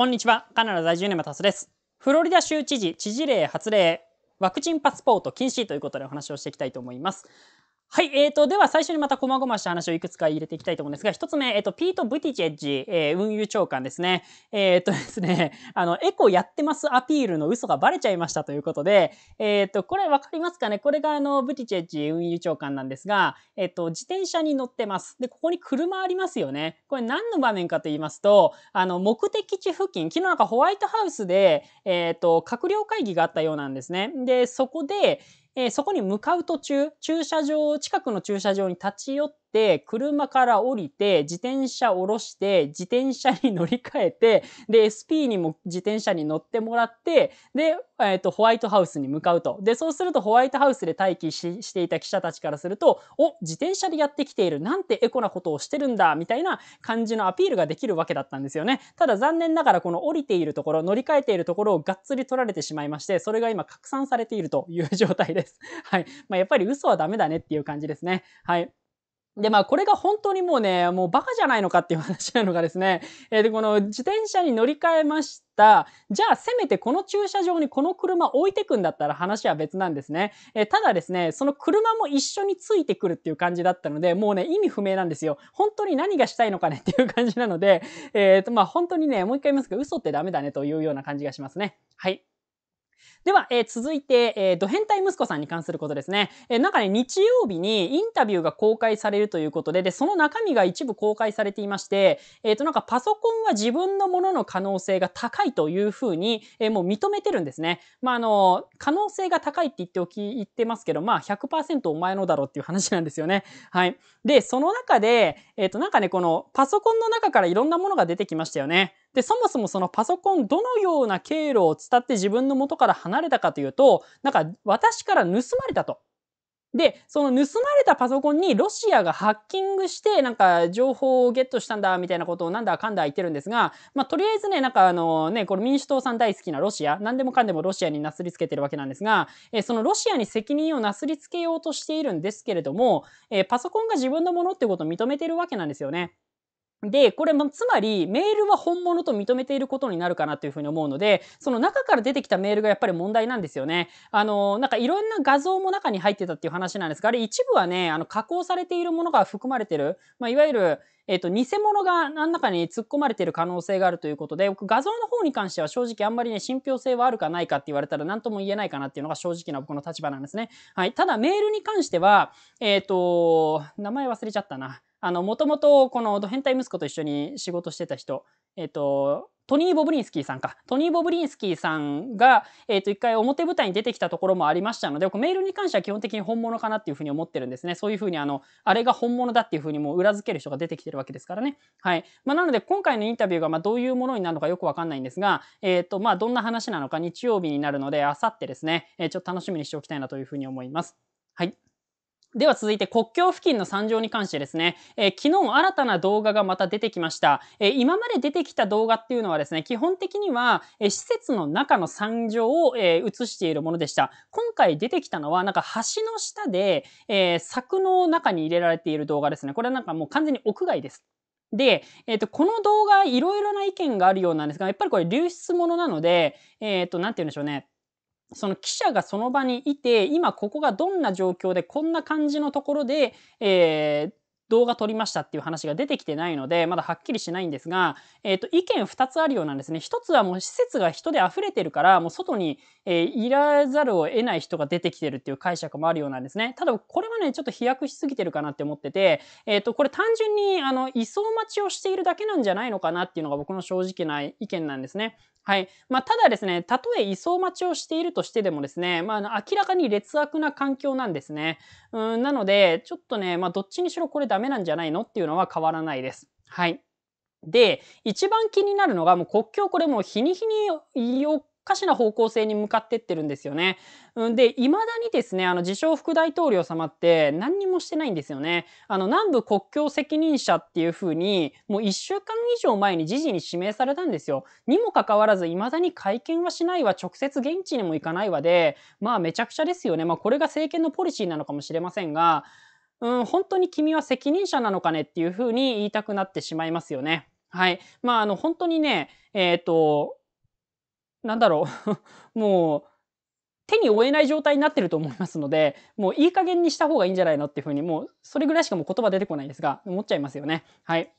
こんにちは、カナダ在住のマです。フロリダ州知事、知事令発令、ワクチンパスポート禁止ということでお話をしていきたいと思います。はい、えーと、では最初にまた細々した話をいくつか入れていきたいと思うんですが、一つ目、えーと、ピート・ブティチェッジ、えー、運輸長官ですね。えっ、ー、とですね、あの、エコやってますアピールの嘘がバレちゃいましたということで、えっ、ー、と、これわかりますかねこれがあの、ブティチェッジ運輸長官なんですが、えっ、と、自転車に乗ってます。で、ここに車ありますよね。これ何の場面かと言いますと、あの、目的地付近、昨日なんかホワイトハウスで、えっ、と、閣僚会議があったようなんですね。で、そこで、えー、そこに向かう途中、駐車場、近くの駐車場に立ち寄っ、車から降りて、自転車降ろして、自転車に乗り換えて、で、SP にも自転車に乗ってもらって、で、えっ、ー、と、ホワイトハウスに向かうと。で、そうするとホワイトハウスで待機していた記者たちからすると、お、自転車でやってきている、なんてエコなことをしてるんだ、みたいな感じのアピールができるわけだったんですよね。ただ残念ながら、この降りているところ、乗り換えているところをがっつり取られてしまいまして、それが今拡散されているという状態です。はい。まあ、やっぱり嘘はダメだねっていう感じですね。はい。で、まあ、これが本当にもうね、もうバカじゃないのかっていう話なのがですね、えー、で、この自転車に乗り換えました、じゃあせめてこの駐車場にこの車置いてくんだったら話は別なんですね。えー、ただですね、その車も一緒についてくるっていう感じだったので、もうね、意味不明なんですよ。本当に何がしたいのかねっていう感じなので、えっ、ー、と、まあ、本当にね、もう一回言いますけど、嘘ってダメだねというような感じがしますね。はい。では、えー、続いて、えー、ド変態息子さんに関することですね。えー、なんかね、日曜日にインタビューが公開されるということで、で、その中身が一部公開されていまして、えっ、ー、と、なんかパソコンは自分のものの可能性が高いというふうに、えー、もう認めてるんですね。まあ、あの、可能性が高いって言っておき、言ってますけど、まあ100%お前のだろうっていう話なんですよね。はい。で、その中で、えっ、ー、と、なんかね、このパソコンの中からいろんなものが出てきましたよね。で、そもそもそのパソコンどのような経路を伝って自分の元から離れたかというと、なんか私から盗まれたと。で、その盗まれたパソコンにロシアがハッキングして、なんか情報をゲットしたんだ、みたいなことをなんだかんだ言ってるんですが、まあ、とりあえずね、なんかあのね、これ民主党さん大好きなロシア、何でもかんでもロシアになすりつけてるわけなんですが、えそのロシアに責任をなすりつけようとしているんですけれども、えパソコンが自分のものってことを認めてるわけなんですよね。で、これ、も、つまり、メールは本物と認めていることになるかなというふうに思うので、その中から出てきたメールがやっぱり問題なんですよね。あの、なんかいろんな画像も中に入ってたっていう話なんですが、あれ一部はね、あの、加工されているものが含まれてる、まあ、いわゆる、えっ、と、偽物が何らかに突っ込まれている可能性があるということで、僕、画像の方に関しては正直あんまりね、信憑性はあるかないかって言われたら何とも言えないかなっていうのが正直な僕の立場なんですね。はい。ただ、メールに関しては、えっ、と、名前忘れちゃったな。もともとこのド変態息子と一緒に仕事してた人、えっ、と、トニー・ボブリンスキーさんか。トニー・ボブリンスキーさんが、えっ、ー、と、一回表舞台に出てきたところもありましたので、メールに関しては基本的に本物かなっていうふうに思ってるんですね。そういうふうに、あの、あれが本物だっていうふうにもう裏付ける人が出てきてるわけですからね。はい。まあ、なので、今回のインタビューが、まあ、どういうものになるのかよくわかんないんですが、えっ、ー、と、まあ、どんな話なのか日曜日になるので、あさってですね、えー、ちょっと楽しみにしておきたいなというふうに思います。はい。では続いて国境付近の惨状に関してですね、えー、昨日新たな動画がまた出てきました、えー、今まで出てきた動画っていうのはですね、基本的には、えー、施設の中の惨状を、え映しているものでした。今回出てきたのは、なんか橋の下で、え柵の中に入れられている動画ですね。これなんかもう完全に屋外です。で、えっ、ー、と、この動画、いろいろな意見があるようなんですが、やっぱりこれ流出ものなので、えっ、ー、と、なんて言うんでしょうね。その記者がその場にいて今ここがどんな状況でこんな感じのところで、えー、動画撮りましたっていう話が出てきてないので、まだはっきりしないんですが、えっ、ー、と、意見2つあるようなんですね。1つはもう施設が人で溢れてるから、もう外に、えー、いらざるを得ない人が出てきてるっていう解釈もあるようなんですね。ただ、これはね、ちょっと飛躍しすぎてるかなって思ってて、えっ、ー、と、これ単純に、あの、移送待ちをしているだけなんじゃないのかなっていうのが僕の正直な意見なんですね。はい。まあ、ただですね、たとえ移送待ちをしているとしてでもですね、まあ、明らかに劣悪な環境なんですね。うん、なので、ちょっとね、まあ、どっちにしろこれダメメなんじゃないのっていうのは変わらないです。はい。で、一番気になるのが、もう国境これもう日に日におかしな方向性に向かってってるんですよね。で、未だにですね、あの、自称副大統領様って何にもしてないんですよね。あの、南部国境責任者っていうふうに、もう1週間以上前に時事に指名されたんですよ。にもかかわらず、未だに会見はしないわ、直接現地にも行かないわで、まあ、めちゃくちゃですよね。まあ、これが政権のポリシーなのかもしれませんが、うん、本当に君は責任者なのかねっていうふうに言いたくなってしまいますよね。はい。まあ、あの、本当にね、えっ、ー、と、なんだろう もう、手に負えない状態になってると思いますので、もういい加減にした方がいいんじゃないのっていうふうに、もうそれぐらいしかもう言葉出てこないんですが、思っちゃいますよね。はい。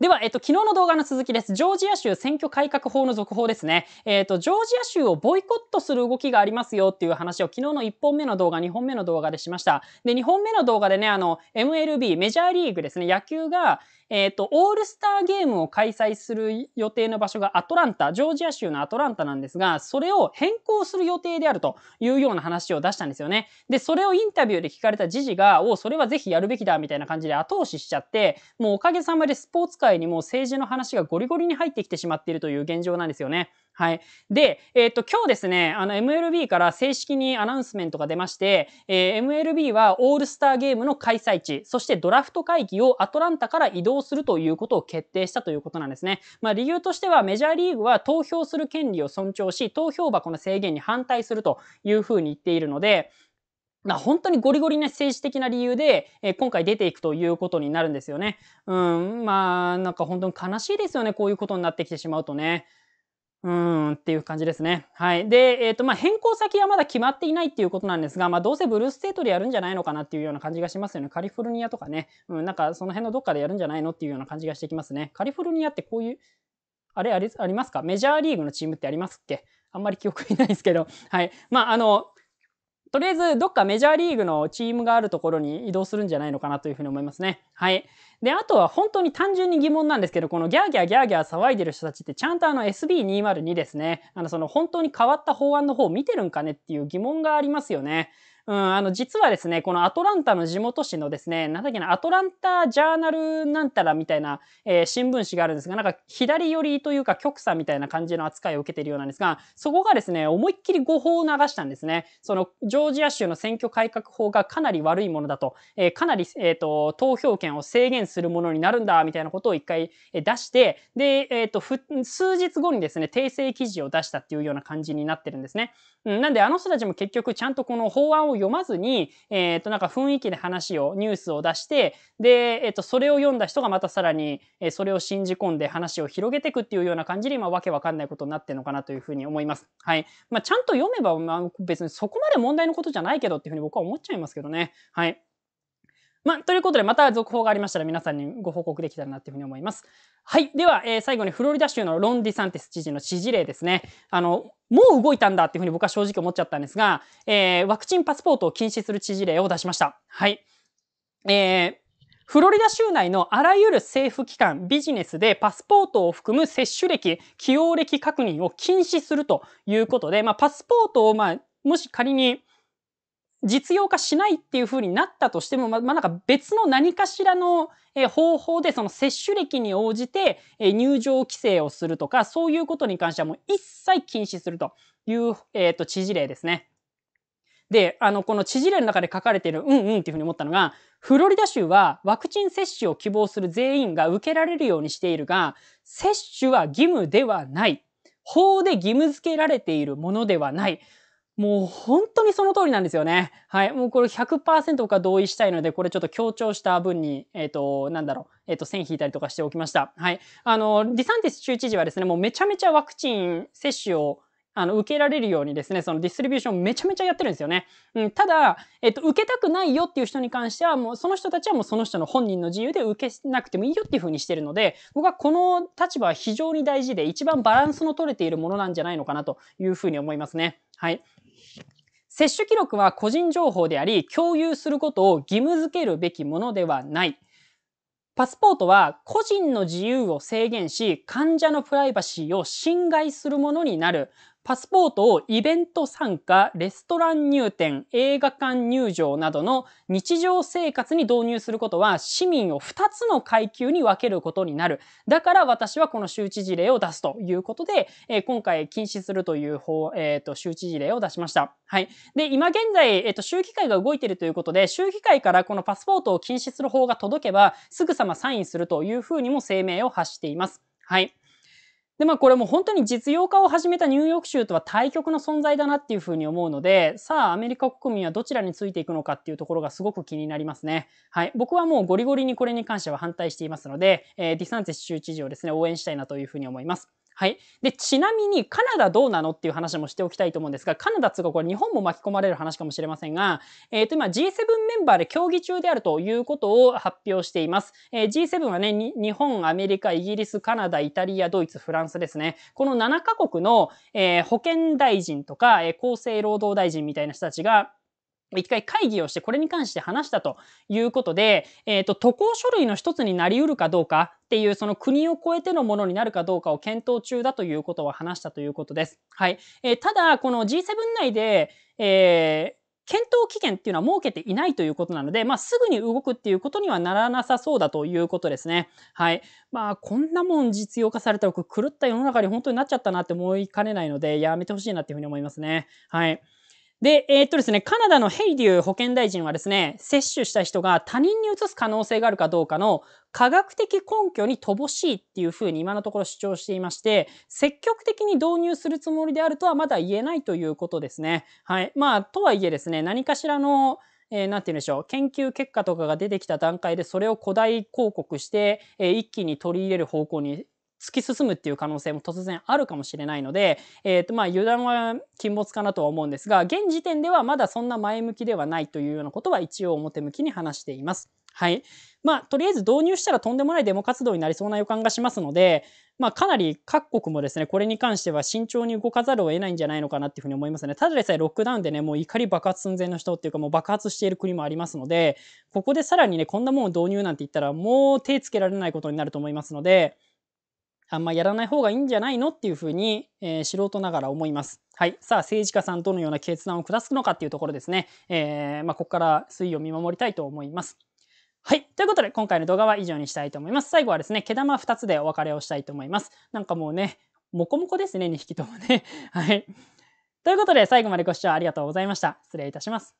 では、えっと、昨日の動画の続きです。ジョージア州選挙改革法の続報ですね。えっと、ジョージア州をボイコットする動きがありますよっていう話を昨日の1本目の動画、2本目の動画でしました。で、2本目の動画でね、あの、MLB、メジャーリーグですね、野球が、えっ、ー、と、オールスターゲームを開催する予定の場所がアトランタ、ジョージア州のアトランタなんですが、それを変更する予定であるというような話を出したんですよね。で、それをインタビューで聞かれた知事が、おそれはぜひやるべきだ、みたいな感じで後押ししちゃって、もうおかげさまでスポーツ界にも政治の話がゴリゴリに入ってきてしまっているという現状なんですよね。はい。で、えー、っと、今日ですね、あの、MLB から正式にアナウンスメントが出まして、えー、MLB はオールスターゲームの開催地、そしてドラフト会議をアトランタから移動するということを決定したということなんですね。まあ、理由としてはメジャーリーグは投票する権利を尊重し、投票箱の制限に反対するというふうに言っているので、まあ、本当にゴリゴリね、政治的な理由で、えー、今回出ていくということになるんですよね。うん、まあ、なんか本当に悲しいですよね、こういうことになってきてしまうとね。うーんっていう感じですね。はい。で、えっ、ー、と、まあ、変更先はまだ決まっていないっていうことなんですが、まあ、どうせブルーステートでやるんじゃないのかなっていうような感じがしますよね。カリフォルニアとかね。うん、なんかその辺のどっかでやるんじゃないのっていうような感じがしてきますね。カリフォルニアってこういう、あれありありますかメジャーリーグのチームってありますっけあんまり記憶にないですけど。はい。まあ、あの、とりあえずどっかメジャーリーグのチームがあるところに移動するんじゃないのかなというふうに思いますね。はい。で、あとは本当に単純に疑問なんですけど、このギャーギャーギャーギャー騒いでる人たちってちゃんとあの SB202 ですね、あのその本当に変わった法案の方を見てるんかねっていう疑問がありますよね。うん、あの、実はですね、このアトランタの地元紙のですね、なんだっけな、アトランタジャーナルなんたらみたいな、えー、新聞紙があるんですが、なんか左寄りというか極左みたいな感じの扱いを受けているようなんですが、そこがですね、思いっきり誤報を流したんですね。その、ジョージア州の選挙改革法がかなり悪いものだと、えー、かなり、えっ、ー、と、投票権を制限するものになるんだ、みたいなことを一回出して、で、えっ、と、数日後にですね、訂正記事を出したっていうような感じになってるんですね。うん、なんで、あの人たちも結局ちゃんとこの法案をを読まずに、えっ、と、なんか雰囲気で話を、ニュースを出して、で、えっ、と、それを読んだ人がまたさらに、えそれを信じ込んで話を広げていくっていうような感じで、今、わけわかんないことになってるのかなというふうに思います。はい。まあ、ちゃんと読めば、まあ、別にそこまで問題のことじゃないけどっていうふうに僕は思っちゃいますけどね。はい。まあ、ということで、また続報がありましたら皆さんにご報告できたらなというふうに思います。はい。では、えー、最後にフロリダ州のロン・ディサンティス知事の指示例ですね。あの、もう動いたんだっていうふうに僕は正直思っちゃったんですが、えー、ワクチンパスポートを禁止する知事例を出しました。はい。えー、フロリダ州内のあらゆる政府機関、ビジネスでパスポートを含む接種歴、起用歴確認を禁止するということで、まあ、パスポートを、まあ、もし仮に実用化しないっていう風になったとしても、ま、まあ、なんか別の何かしらの、え方法でその接種歴に応じて、え入場規制をするとか、そういうことに関してはもう一切禁止するという、えっ、ー、と、知事例ですね。で、あの、この知事例の中で書かれている、うんうんっていうふうに思ったのが、フロリダ州はワクチン接種を希望する全員が受けられるようにしているが、接種は義務ではない。法で義務付けられているものではない。もう本当にその通りなんですよね。はい。もうこれ100%僕は同意したいので、これちょっと強調した分に、えっ、ー、と、なんだろう、えっ、ー、と、線引いたりとかしておきました。はい。あの、ディサンティス州知事はですね、もうめちゃめちゃワクチン接種をあの受けられるようにですね、そのディストリビューションめちゃめちゃやってるんですよね。うん、ただ、えっと、受けたくないよっていう人に関しては、もうその人たちはもうその人の本人の自由で受けなくてもいいよっていう風にしてるので、僕はこの立場は非常に大事で、一番バランスの取れているものなんじゃないのかなという風に思いますね。はい。接種記録は個人情報であり、共有することを義務付けるべきものではない。パスポートは個人の自由を制限し、患者のプライバシーを侵害するものになる。パスポートをイベント参加、レストラン入店、映画館入場などの日常生活に導入することは市民を2つの階級に分けることになる。だから私はこの周知事例を出すということで、えー、今回禁止するという方、えー、と、知事例を出しました。はい。で、今現在、えー、と、州議会が動いているということで、州議会からこのパスポートを禁止する法が届けば、すぐさまサインするというふうにも声明を発しています。はい。で、まあこれも本当に実用化を始めたニューヨーク州とは対極の存在だなっていうふうに思うので、さあアメリカ国民はどちらについていくのかっていうところがすごく気になりますね。はい。僕はもうゴリゴリにこれに関しては反対していますので、えー、ディサンティス州知事をですね、応援したいなというふうに思います。はい、でちなみにカナダどうなのっていう話もしておきたいと思うんですがカナダつうかこれ日本も巻き込まれる話かもしれませんが、えー、と今 G7 メンバーで協議中であるということを発表しています、えー、G7 はね日本アメリカイギリスカナダイタリアドイツフランスですねこの7カ国の、えー、保健大臣とか、え厚生労働大臣みたいな人たちが一回会議をしてこれに関して話したということで、えっ、ー、と、渡航書類の一つになりうるかどうかっていう、その国を超えてのものになるかどうかを検討中だということを話したということです。はい。えー、ただ、この G7 内で、えー、検討期限っていうのは設けていないということなので、まあ、すぐに動くっていうことにはならなさそうだということですね。はい。まあ、こんなもん実用化されたら、狂った世の中に本当になっちゃったなって思いかねないので、やめてほしいなっていうふうに思いますね。はい。で、えー、っとですね、カナダのヘイデュー保健大臣はですね、接種した人が他人に移す可能性があるかどうかの科学的根拠に乏しいっていうふうに今のところ主張していまして、積極的に導入するつもりであるとはまだ言えないということですね。はい。まあ、とはいえですね、何かしらの、えー、なんて言うんでしょう、研究結果とかが出てきた段階でそれを古代広告して、えー、一気に取り入れる方向に突き進むっていう可能性も突然あるかもしれないので、えーとまあ、油断は禁物かなとは思うんですが現時点ではまだそんな前向きではないというようなことは一応表向きに話しています。はいまあ、とりあえず導入したらとんでもないデモ活動になりそうな予感がしますので、まあ、かなり各国もですねこれに関しては慎重に動かざるを得ないんじゃないのかなっていうふうに思いますね。ただでさえロックダウンでねもう怒り爆発寸前の人っていうかもう爆発している国もありますのでここでさらにねこんなもんを導入なんて言ったらもう手つけられないことになると思いますので。あんまやらない方がいいんじゃないのっていうふうに、えー、素人ながら思います。はい。さあ、政治家さんどのような決断を下すのかっていうところですね。えー、まあ、ここから推移を見守りたいと思います。はい。ということで、今回の動画は以上にしたいと思います。最後はですね、毛玉2つでお別れをしたいと思います。なんかもうね、もこもこですね、2匹ともね。はい。ということで、最後までご視聴ありがとうございました。失礼いたします。